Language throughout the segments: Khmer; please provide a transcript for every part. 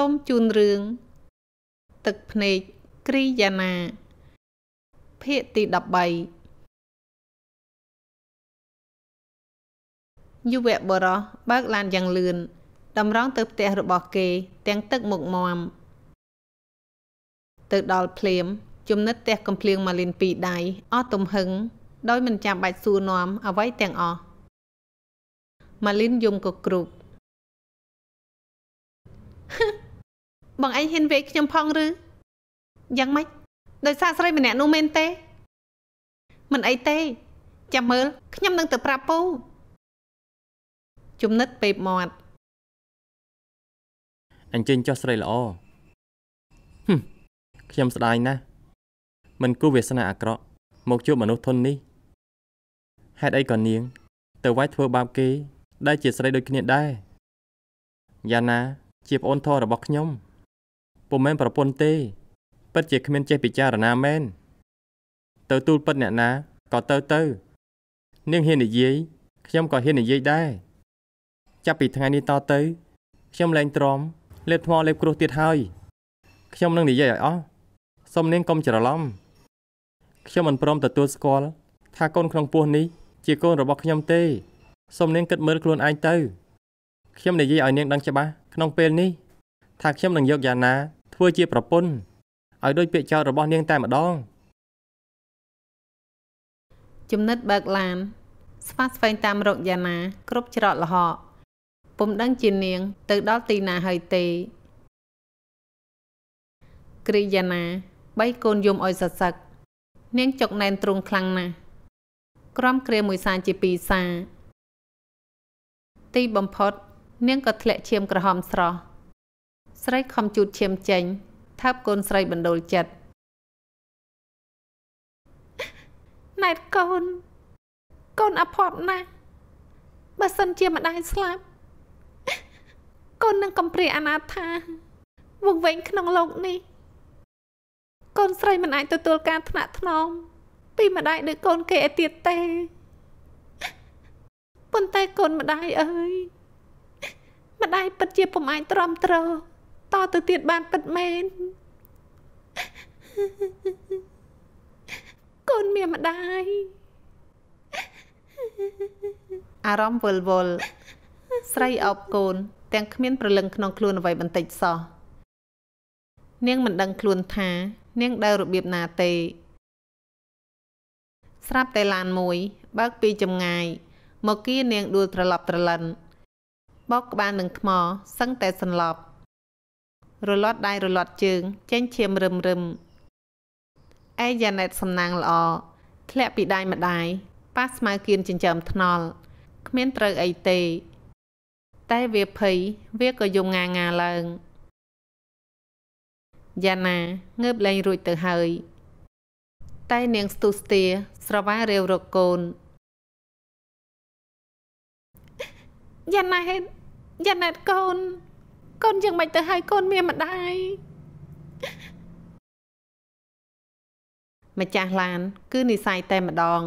សូមជូនរឿងទឹកភ្នែកគ្រីយ៉ាណា ភាគទី13យុវបរោះបើកឡានយ៉ាងលឿនតម្រង់ទៅផ្ទះរបស់គេ ទាំង ទឹកមុខមមទៅដល់ភ្លាមចំណិតផ្ទះកំភ្លៀងម៉ាលីនពីដៃអស់ទំហឹងដោយមិនចាំបាច់សួរនាំអ្វីទាំងអស់ម៉ាលីនយំក៏គ្រុកបងឯងហ៊ានវាយខ្ញុំផងឬយ៉ាងម៉េចដោយសារស្រីម្នាក់នោះមែនទេ មិនអីទេ ចាំមើល ខ្ញុំនឹងទៅប្រាប់ពូចំណិតពេបមាត់អញ្ជើញចុះស្រីល្អហឹមខ្ញុំស្ដាយណាស់មិនគូវាសនាអាក្រក់មកជួបមនុស្សធននេះហេតុអីក៏នាង ទៅវាយធ្វើបាបគេ ដែលជាស្រីដូចគ្នាដែរយ៉ាណាជាប្អូនធររបស់ខ្ញុំពុំមែនប្រពន្ធទេពិតជាគ្មានចេះពិចារណាមែនទៅទូលពិតអ្នកណាក៏ទៅទៅនាងហ៊ាននិយាយខ្ញុំក៏ហ៊ាននិយាយដែរចាប់ពីថ្ងៃនេះតទៅខ្ញុំលែងទ្រាំលេបថ្មលេបគ្រោះទៀតហើយខ្ញុំនឹងនិយាយឲ្យអស់សុំនាងកុំច្រឡំខ្ញុំមិនព្រមទទួលស្គាល់ថាកូនក្នុងពោះនេះជាកូនរបស់ខ្ញុំទេសូមនាងគិតមើលខ្លួនឯងទៅខ្ញុំនិយាយឲ្យនាងដឹងច្បាស់ក្នុងពេលនេះថាខ្ញុំនឹងយកយ៉ាងណាធ្វើជាប្រពន្ធឲ្យដូចពាក្យចោទរបស់នាងតែម្ដងចំណិតបើកឡាន ស្វាស្វែងតាមរកយ៉ាណាគ្រប់ច្រកល្ហកពុំដឹងជានាង ទៅដល់ទីណាហើយទេគ្រីយ៉ាណា បីកូនយំឲ្យសសឹកនាងចុកណែនទ្រង់ខ្លាំងណាស់ក្រំគ្រាមួយសាជាពីរសា ទីបំផុត នាងក៏ធ្លាក់ឈាមក្រហមស្រស់ស្រីខំជូតឈាមចេញ ថាបកូនស្រីបណ្ដូលចិត្តណែតកូន កូនអភ័ព្វណាស់បើសិនជាម្ដាយស្លាប់កូននឹងកំព្រាអនាថាវង្វេងក្នុងโลกនេះកូនស្រីមិនអាចទទួលការថ្នាក់ថ្នមពីម្ដាយដូចកូន គេឯទៀតទេប៉ុន្តែកូនម្ដាយអើយម្ដាយពិតជាពុំអាចទ្រាំទ្រតទៅទៀតបានពិតមែនកូនមានម្ដាយអារម្មណ៍វល់វល់ស្រីអបកូន ទាំងគ្មានប្រលឹងក្នុងខ្លួនអ្វីបន្តិចសោះនាងមិនដឹងខ្លួនថា នាងដើររបៀបណាទេ ស្រាប់តែឡានមួយ បើកពីចម្ងាយមកគៀនាងដួលត្រឡប់ត្រលិនបោកក្បាលនឹងថ្មសឹងតែសន្លប់រលត់ដៃរលត់ជើង ចេញឈាមរឹមរឹមអេយ៉ាណេតសំណាងល្អធ្លាក់ពីដៃម្ដាយប៉ះស្មៅគៀនចិញ្ចើមថ្នល់គ្មានត្រូវអីទេ តែវាភ័យវាក៏យំងាងាឡើងយ៉ាណាងើបលែងរួចទៅហើយ តែនាងស្ទុះស្ទាស្រវារាវរកកូនយ៉ាណាហេតយ៉ាណាតកូនកូនយ៉ាងម៉េចទៅហើយកូនមានម្ដាយម្ចាស់ឡាន គឺនិស័យតែម្ដង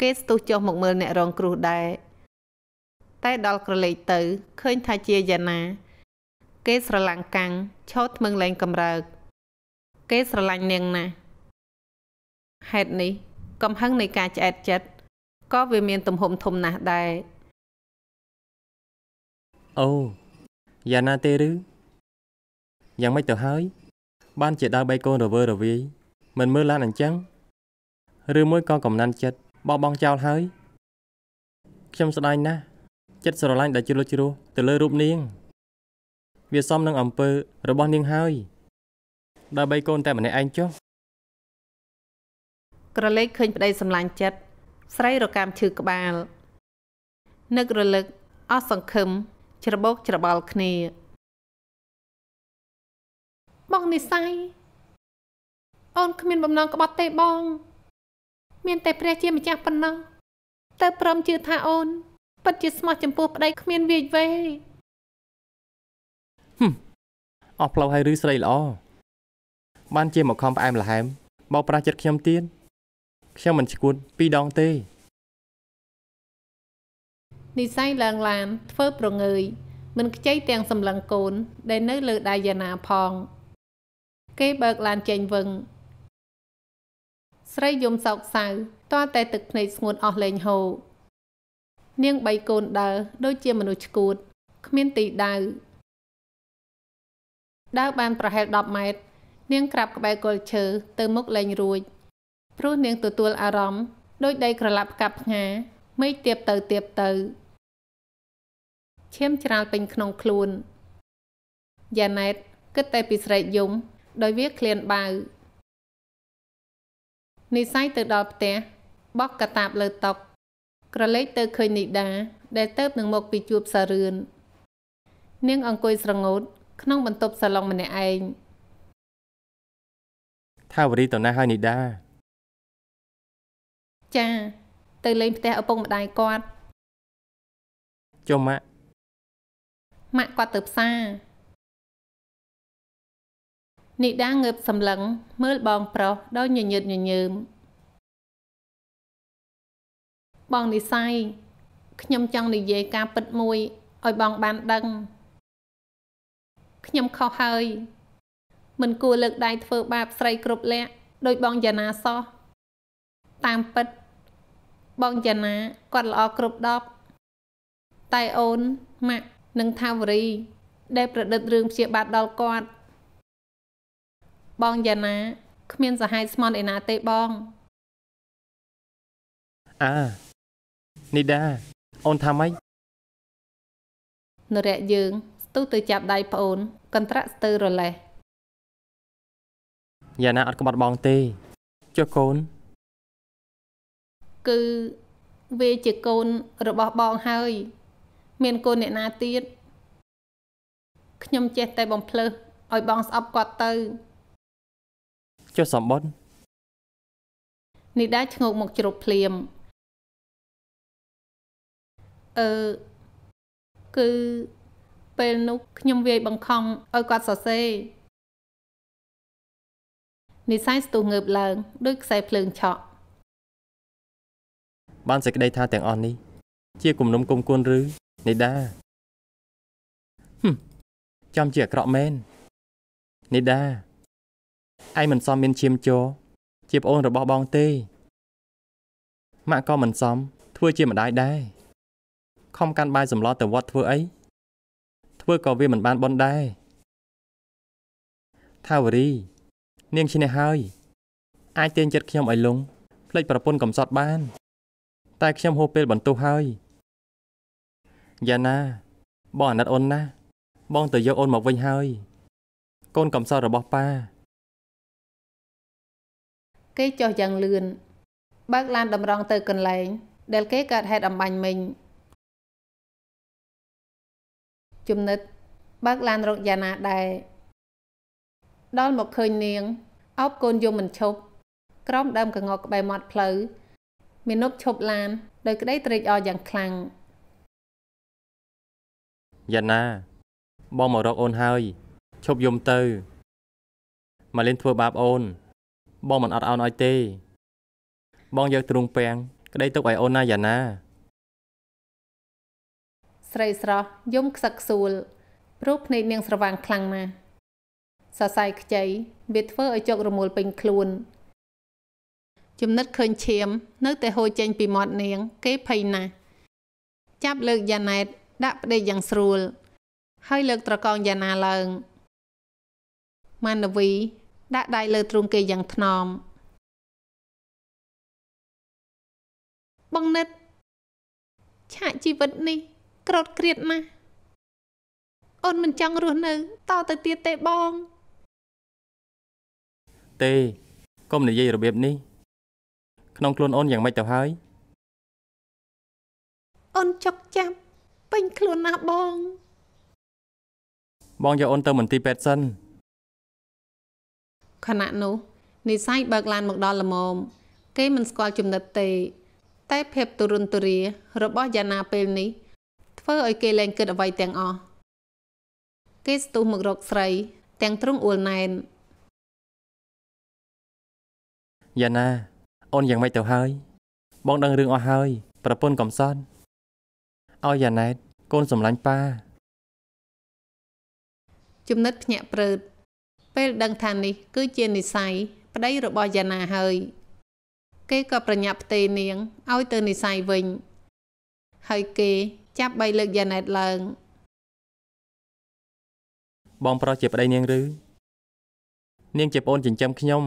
គេស្ទុះចុះមកមើលអ្នករងគ្រោះដែរតែដល់ក្រឡេកទៅ ឃើញថាជាយ៉ាណាគេស្រឡាំងកាំងឈោតថ្មឹងលែងកំរើក គេស្រឡាញ់នាងណាស់ហេតុនេះ កំហឹងនៃការឆ្អែតចិត្តក៏វាមាន ទំហំធំណាស់ដែរអូយ៉ាងណាទេឬយ៉ាងម៉េចទៅហើយ បានជាដើរបេកូនរវើរវាយមិនមើលឡានអញ្ចឹងឬមួយក៏កំណាន់ចិត្តបោះបង់ចោលហើយខ្ញុំស្ដាយណាស់ចិត្តស្រឡាញ់ដែលជ្រុលជ្រោះទៅលើរូបនាង វាសមនឹងអំពើរបស់នាងហើយដើរបេកូនតែម្នាក់ឯងចុះក្រឡេកឃើញប្តីសម្លាញ់ចិត្តស្រីរកាមឈឺក្បាលនឹករលឹកអស់សង្ឃឹមច្របោកច្របល់គ្នាបងនិស័យអូនគ្មាន បំណងក្បត់ទេបង មានតែព្រះជាម្ចាស់ប៉ុណ្ណោះតើព្រមជឿថាអូនពិតជាស្មោះ ចំពោះប្តីគ្មានវាយវេហឹមអស់ផ្លូវហើយឬស្រីល្អបាន ជាមកខំផ្អែមល្ហែមបោកប្រាស់ចិត្តខ្ញុំទៀតខ្ញុំមិនឈួតពីរដងទេនិស័យឡើងឡានធ្វើប្រងើយមិនខ្ចីទាំងសម្លឹងកូន ដែលនៅលើដាយាណាផង គេបើកឡានចេញវឹងស្រីយំសោកសៅតរតែទឹកភ្នែកស្ងួតអស់លែងហូរនាងបីកូនដើរដូចជាមនុស្សឈួតគ្មានទីដៅដើរបានប្រហែល10ម៉ែត្រនាងក្រាបក្បែរគល់ឈើទៅមុខលែងរួចព្រោះនាងទទួលអារម្មណ៍ដូចដីក្រឡាប់កាប់ផ្ងាមេឃទៀបទៅទៀបទៅឈាមច្រាលពេញក្នុងខ្លួនយ៉ាណែតគិតតែពីស្រែកយំដោយវាឃ្លានបាវនិស័យទៅដល់ផ្ទះបោះកតាបលើតុកក្រឡេកទៅឃើញនីដា ដែល ទៅនឹងមកពីជួបសារឿននាងអង្គុយស្រងូត ក្នុង បន្ទប់សាឡុងម្នាក់ឯងថាវរីទៅណាហើយនីដាចាទៅលេងផ្ទះឪពុកម្ដាយគាត់ចុះម៉ាក់ម៉ាក់គាត់ទៅផ្សារនីដាងើបសម្លឹង មើលបង ប្រុសដោយញញើតញញើមបងនិស័យខ្ញុំចង់និយាយការពិតមួយឲ្យបងបានដឹងខ្ញុំខុសហើយ មិនគួរលើកដៃធ្វើបាប ស្រីគ្រប់លក្ខដោយបងយ៉ាណាសោះតាមពិតបងចាណាគាត់ល្អគ្រប់10តែអូនម៉ាក់និងថាវរី ដែល ប្រឌិតរឿងព្យាបាទដល់គាត់បងយ៉ាណា គ្មាន សហាយស្មន់ឯណាទេបងអើនីដា អូនថាម៉េចនរៈយើងស្ទុះទៅចាប់ដៃប្អូន កន្ត្រាក់ស្ទើររលេះយ៉ាណាអត់ក្បត់បងទេចុះកូនគឺវាជាកូន របស់បងហើយមានកូនអ្នកណាទៀតខ្ញុំចេះតែបំភ្លឺឲ្យបងស្អប់គាត់ទៅចុះសំបុននេះដែរឈ្ងោកមកជ្រប់ភ្លាមអឺគឺ ពេលនោះខ្ញុំវាយបង្ខំឲ្យគាត់សរសេរនិស័យស្ទុះងើបឡើងដូចខ្សែភ្លើងឆក់បានសេចក្តីថាទាំងអស់នេះជាគំនុំគុំគួនឬនីដាហឹមចាំជាអាក្រក់មែននីដាឯងមិនសមមានឈាមជោជាប្អូនរបស់បងទេម៉ាក់ក៏មិនសមធ្វើជាម្ដាយដែរខំកាន់បាយសម្លទៅវត្តធ្វើអីធ្វើក៏វាមិនបានបន់ដែរថាវរីនាងឈ្នះហើយអាចទាញចិត្តខ្ញុំឲ្យលងភ្លេចប្រពន្ធកំសត់បានតែខ្ញុំហួសពេលបន្ទោសហើយយ៉ាណាបងអាណិតអូនណាស់បងទៅយកអូនមកវិញហើយ កូនកំសត់របស់ប៉ាគេចុះយ៉ាងលឿនបើកឡានតម្រង់ទៅកន្លែង ដែល គេកើតហេតុអំបញ្ញមិញចំណិតបើកឡានរកយ៉ាណាដែរដល់មកឃើញនាងអោបកូនយំមិនឈប់ក្រោមដើមកងកក្បែរមាត់ផ្លូវមាណពឈប់ឡានដោយក្តីត្រេកអរយ៉ាងខ្លាំងយ៉ាណាបងមករកអូនហើយឈប់យំទៅម៉ាលិនធ្វើបាបអូន បងមិនអត់អោនឲ្យទេ បងយកទ្រូងពាំងក្តីទុកឲ្យអូនណាយ៉ាណាស្រីស្រស់យំខ្សឹកខ្សួល ព្រោះភ្នែកនាងស្រវាងខ្លាំងណាស់សរសៃខ្ចីវាធ្វើឲ្យចុករមូលពេញខ្លួនចំណិតឃើញឈាមនៅតែហូរចេញពីមាត់នាង គេភ័យណាស់ចាប់លើកយ៉ាណែតដាក់ផ្ដេកយ៉ាងស្រួល ហើយលើកត្រកងយ៉ាណាឡើងម៉ានវីដាក់ដៃលើទ្រូងគេយ៉ាងថ្នមបងនិតឆាកជីវិតនេះ ក្រោតក្រៀតណាស់អូនមិនចង់រស់នៅតទៅទៀតទេបង ទេកុំនិយាយរបៀបនេះក្នុងខ្លួនអូនយ៉ាងម៉េចទៅហើយអូនចុកចាប់ពេញខ្លួនណាស់បង បងយកអូនទៅមន្ទីរពេទ្យសិនខណៈនោះនិស័យបើកឡានមកដល់លមមគេមិនស្គាល់ចំណិតទេ តែភាពទុរន្ទរារបស់យ៉ាណាពេលនេះធ្វើឲ្យគេលែងគិតអ្វីទាំងអស់គេស្ទុះមករកស្រី ទាំងទ្រង់អ៊ូលណែនយ៉ាណាអូនយ៉ាងម៉េចទៅហើយបងដឹងរឿងអស់ហើយ ប្រពន្ធកំសត់ឲ្យយ៉ាណែតកូនសម្លាញ់ប៉ាចំណិតភ្ញាក់ព្រឺតពេលដឹងថានេះ គឺជានិស័យប្តីរបស់យ៉ាណាហើយ គេក៏ប្រញាប់ផ្ទេនាងឲ្យទៅនិស័យវិញ ហើយគេចាប់បីលើកយ៉ាណែតឡើងបងប្រុសជាប្តីនាងឬ នាងជាប្អូនចិញ្ចឹមខ្ញុំ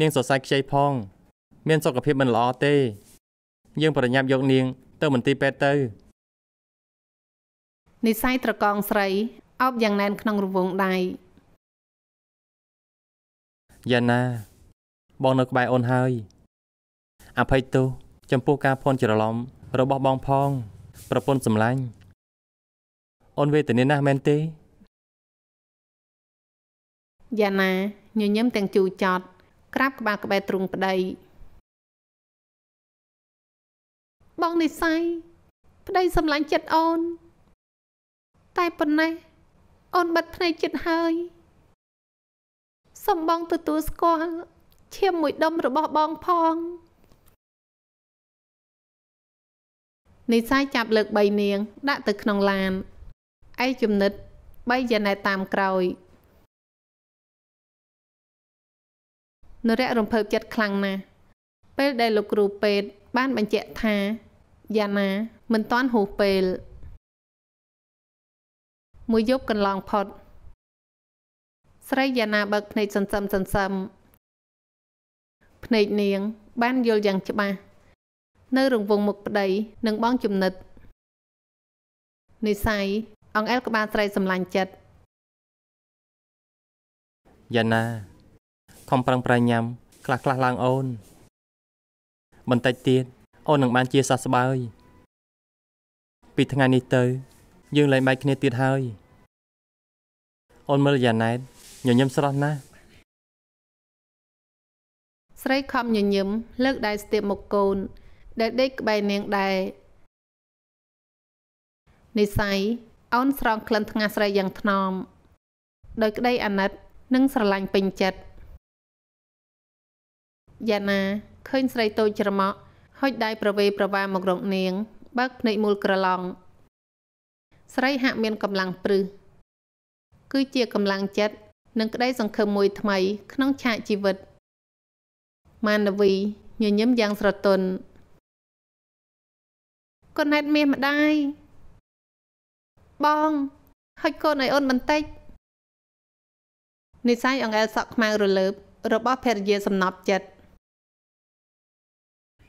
នាងសរសៃខ្ចីផងមានសុខភាពមិនល្អទេយើងប្រញាប់យកនាង ទៅមន្ទីរពេទ្យទៅនិស័យត្រកងស្រីអបយ៉ាងណែន ក្នុងរវងដៃយ៉ាណា បងនៅក្បែរអូនហើយអភ័យទោសចំពោះការភ័ន្តច្រឡំរបស់បងផង ប្រពន្ធសម្លាញ់អូនវេទនាណាស់មែនទេយ៉ាណាញញឹមទាំងជូរចត់ក្រាបក្បាលក្បែរទ្រូងប្តីបងនិស័យប្តីសម្លាញ់ចិត្តអូន តែប៉ុណ្ណេះអូនបិទភ្នែកចិត្តហើយ សំបងទទួលស្គាល់ឈាមមួយដុំរបស់បងផងនិស័យចាប់លើក3នាង ដាក់ទៅក្នុងឡានឯចំណិត3យ៉ាណែតតាមក្រោយនរៈរំភើបចិត្តខ្លាំងណាស់ពេលដែលលោកគ្រូពេទ្យបានបញ្ជាក់ថាយ៉ាណា មិនតាន់ហួសពេល មួយយប់កន្លងផុត ស្រីយ៉ាណាបើកភ្នែកសន្សឹមសន្សឹមភ្នែកនាង បានយល់យ៉ាងច្បាស់នៅរង្វង់មុខប្តីនិងបងចំណិតនិស័យអង្អែលក្បាលស្រី សម្លាញ់ចិត្តយ៉ាណាខំប្រឹងប្រែងញ៉ាំខ្លះខ្លះឡើងអូនបន្តិចទៀតអូននឹងបានជាសះស្បើយ ពីថ្ងៃនេះទៅ យើងលែងបែកគ្នាទៀតហើយ អូនមើលយ៉ាណែតញញឹមស្រស់ណាស់ស្រីខំញញឹមលើកដៃស្ទាបមកកូន ដែលដេកក្បែរនាងដែរនិស័យអូនស្រង់ក្លិនថ្ងាសស្រីយ៉ាងថ្នមដោយក្តីអាណិត និងស្រឡាញ់ពេញចិត្តយ៉ាងណាឃើញស្រីតូចច្រមុះហុចដៃប្រវេ ប្រវា មករកនាង បើកភ្នែកមូលក្រឡង់ស្រីហាក់មានកម្លាំងព្រឹសគឺជាកម្លាំងចិត្តនិងក្តី សង្ឃឹមមួយថ្មី ក្នុងឆាកជីវិតម៉ានវីញញឹមយ៉ាងស្រទន់កូនណែតមាសម្ដាយបងហុចកូនឲ្យអូនបន្តិចនិស័យអង្អែលសក់ខ្មៅរលើបរបស់ភរិយាសំណប់ចិត្ត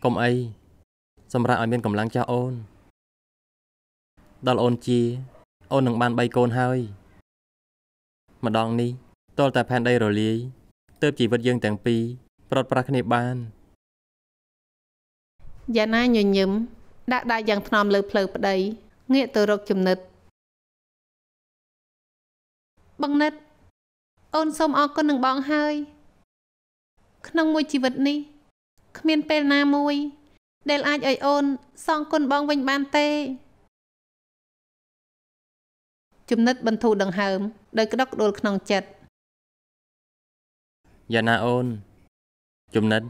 កុំអីសម្រាប់ឲ្យមានកម្លាំងចាស់អូន ដល់អូនជាអូននឹងបាន3កូនហើយ ម្ដងនេះតលតែផែនដីរលាយទៅជីវិតយើងទាំងពីរប្រត់ប្រាស់គ្នាបានយ៉ាណាញញឹមដាក់ដៃយ៉ាងថ្នមលើផ្លូវប្តីងាកទៅរកចំណិតបងណិតអូនសូមអរគុណនឹងបងហើយ ក្នុងមួយជីវិតនេះគ្មានពេលណាមួយ ដែលអាចឲ្យអូន សងគុណបងវិញបានទេចំណិតបន្ធូរដង្ហើមដោយក្តុកក្តួលក្នុងចិត្តយ៉ាងណាអូនចំណិត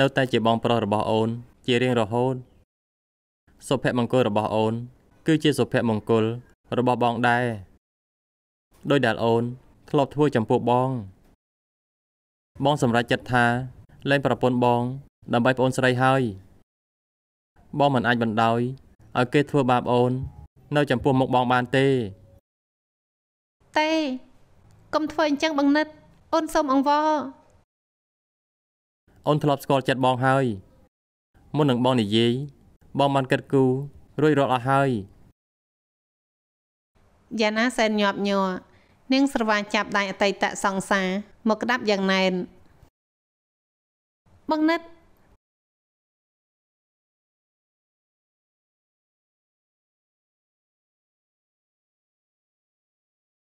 នៅតែជាបងប្រុសរបស់អូន ជារៀងរហូតសុភមង្គលរបស់អូន គឺជាសុភមង្គលរបស់បងដែរដោយដែលអូនធ្លាប់ធ្វើចំពោះបង បងសម្រេចចិត្តថាលែងប្រពន្ធបងដើម្បីប្អូនស្រីហើយបងមិនអាចបណ្ដោយឲ្យគេធ្វើបាបអូន នៅចំពោះមុខបងបាន ទេទេកុំធ្វើអញ្ចឹងបងនិតអូនសូមអង្វរអូនធ្លាប់ស្គាល់ចិត្តបងហើយ មុននឹងបងនិយាយបងបានគិតគូររួចរាល់អស់ហើយយ៉ាងណាសែនញាប់ញ័រនាងស្រវាចាប់ដៃអតីតសង្សារមកក្តាប់យ៉ាងណែនបងនិត